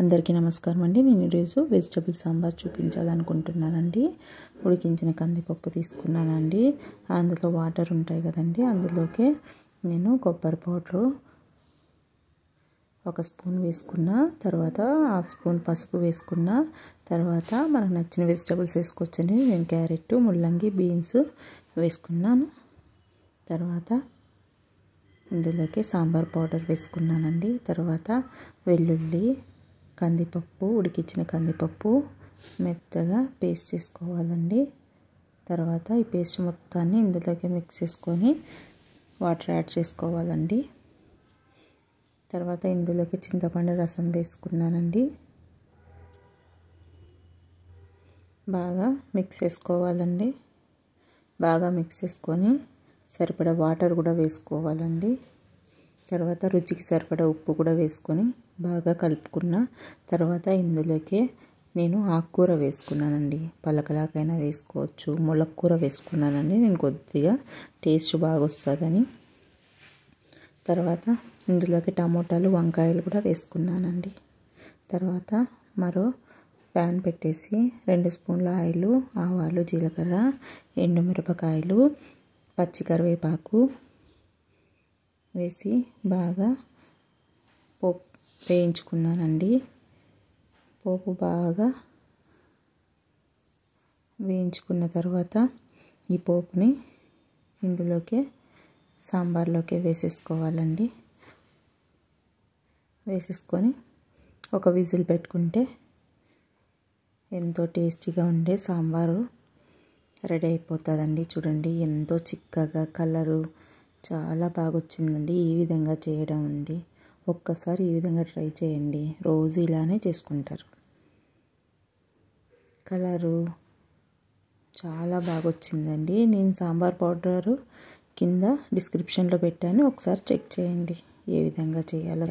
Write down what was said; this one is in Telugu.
అందరికీ నమస్కారం అండి నేను ఈరోజు వెజిటబుల్ సాంబార్ చూపించాలనుకుంటున్నానండి ఉడికించిన కందిపప్పు తీసుకున్నానండి అందులో వాటర్ ఉంటాయి కదండి అందులోకి నేను కొబ్బరి పౌడరు ఒక స్పూన్ వేసుకున్న తర్వాత హాఫ్ స్పూన్ పసుపు వేసుకున్న తర్వాత మనకు నచ్చిన వెజిటబుల్స్ వేసుకోవచ్చండి నేను క్యారెట్ ముల్లంగి బీన్స్ వేసుకున్నాను తర్వాత ఇందులోకి సాంబార్ పౌడర్ వేసుకున్నానండి తర్వాత వెల్లుల్లి కందిపప్పు ఉడికించిన కందిపప్పు మెత్తగా పేస్ట్ చేసుకోవాలండి తర్వాత ఈ పేస్ట్ మొత్తాన్ని ఇందులోకి మిక్స్ చేసుకొని వాటర్ యాడ్ చేసుకోవాలండి తర్వాత ఇందులోకి చింతపండు రసం వేసుకున్నానండి బాగా మిక్స్ చేసుకోవాలండి బాగా మిక్స్ చేసుకొని సరిపడా వాటర్ కూడా వేసుకోవాలండి తర్వాత రుచికి సరిపడా ఉప్పు కూడా వేసుకొని బాగా కలుపుకున్న తర్వాత ఇందులోకి నేను ఆకుకూర వేసుకున్నానండి పలకలాకైనా వేసుకోవచ్చు ములక్కూర వేసుకున్నానండి నేను కొద్దిగా టేస్ట్ బాగా వస్తుందని తర్వాత ఇందులోకి టమోటాలు వంకాయలు కూడా వేసుకున్నానండి తర్వాత మరో ప్యాన్ పెట్టేసి రెండు స్పూన్ల ఆయిలు ఆవాలు జీలకర్ర ఎండుమిరపకాయలు పచ్చికరివేపాకు వేసి బాగా పోపు వేయించుకున్నానండి పోపు బాగా వేయించుకున్న తర్వాత ఈ పోపుని ఇందులోకే సాంబార్లోకి వేసేసుకోవాలండి వేసేసుకొని ఒక విజిల్ పెట్టుకుంటే ఎంతో టేస్టీగా ఉండే సాంబారు రెడీ అయిపోతుందండి చూడండి ఎంతో చిక్కగా కలరు చాలా బాగా వచ్చిందండి ఈ విధంగా చేయడం అండి ఒక్కసారి ఈ విధంగా ట్రై చేయండి రోజు ఇలానే చేసుకుంటారు కలరు చాలా బాగా వచ్చిందండి నేను సాంబార్ పౌడరు కింద డిస్క్రిప్షన్లో పెట్టాను ఒకసారి చెక్ చేయండి ఏ విధంగా చేయాలో